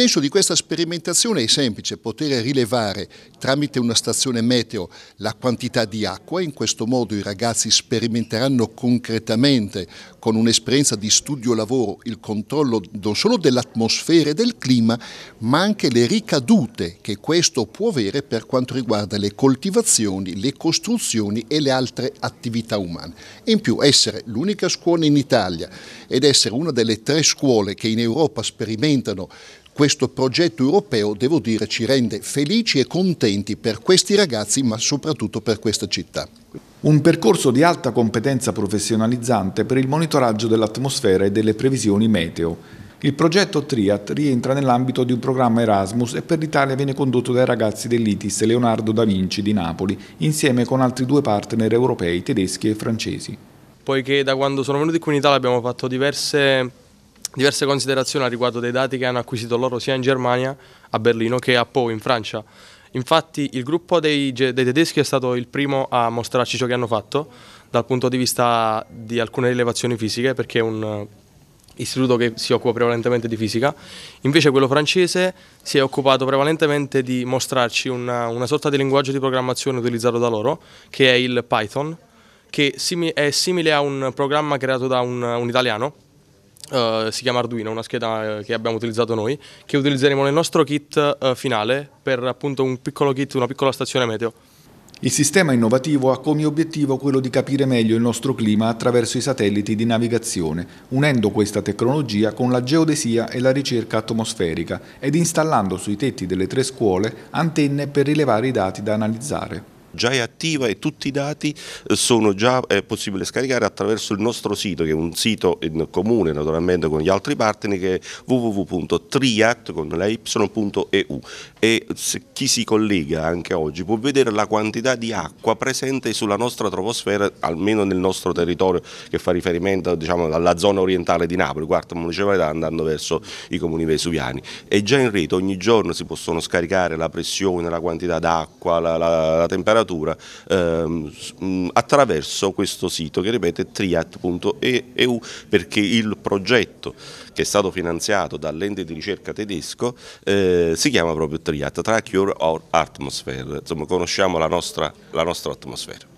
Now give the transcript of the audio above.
senso di questa sperimentazione è semplice, poter rilevare tramite una stazione meteo la quantità di acqua, in questo modo i ragazzi sperimenteranno concretamente con un'esperienza di studio-lavoro il controllo non solo dell'atmosfera e del clima, ma anche le ricadute che questo può avere per quanto riguarda le coltivazioni, le costruzioni e le altre attività umane. In più essere l'unica scuola in Italia ed essere una delle tre scuole che in Europa sperimentano questo progetto europeo, devo dire, ci rende felici e contenti per questi ragazzi, ma soprattutto per questa città. Un percorso di alta competenza professionalizzante per il monitoraggio dell'atmosfera e delle previsioni meteo. Il progetto TRIAT rientra nell'ambito di un programma Erasmus e per l'Italia viene condotto dai ragazzi dell'ITIS Leonardo da Vinci di Napoli, insieme con altri due partner europei, tedeschi e francesi. Poiché da quando sono venuti qui in Italia abbiamo fatto diverse diverse considerazioni a riguardo dei dati che hanno acquisito loro sia in Germania, a Berlino, che a Po, in Francia. Infatti il gruppo dei, dei, tedeschi è stato il primo a mostrarci ciò che hanno fatto dal punto di vista di alcune rilevazioni fisiche, perché è un eh, istituto che si occupa prevalentemente di fisica, invece quello francese si è occupato prevalentemente di mostrarci una, una sorta di linguaggio di programmazione utilizzato da loro, che è il Python, che è simile a un programma creato da un, un italiano, eh, si chiama Arduino, una scheda eh, che abbiamo utilizzato noi, che utilizzeremo nel nostro kit uh, finale per appunto un piccolo kit, una piccola stazione meteo. Il sistema innovativo ha come obiettivo quello di capire meglio il nostro clima attraverso i satelliti di navigazione, unendo questa tecnologia con la geodesia e la ricerca atmosferica ed installando sui tetti delle tre scuole antenne per rilevare i dati da analizzare già è attiva e tutti i dati eh, sono già è possibile scaricare attraverso il nostro sito che è un sito in comune naturalmente con gli altri partner che è www.triat.eu e chi si collega anche oggi può vedere la quantità di acqua presente sulla nostra troposfera almeno nel nostro territorio che fa riferimento diciamo, alla zona orientale di Napoli, quarta municipalità andando verso i comuni vesuviani e già in rete ogni giorno si possono scaricare la pressione, la quantità d'acqua, la, la, la temperatura legislatura ehm, mm, attraverso questo sito che ripete triat.eu perché il progetto che è stato finanziato dall'ente di ricerca tedesco eh, si chiama proprio Triat, Track Your Atmosphere, insomma conosciamo la nostra, la nostra atmosfera.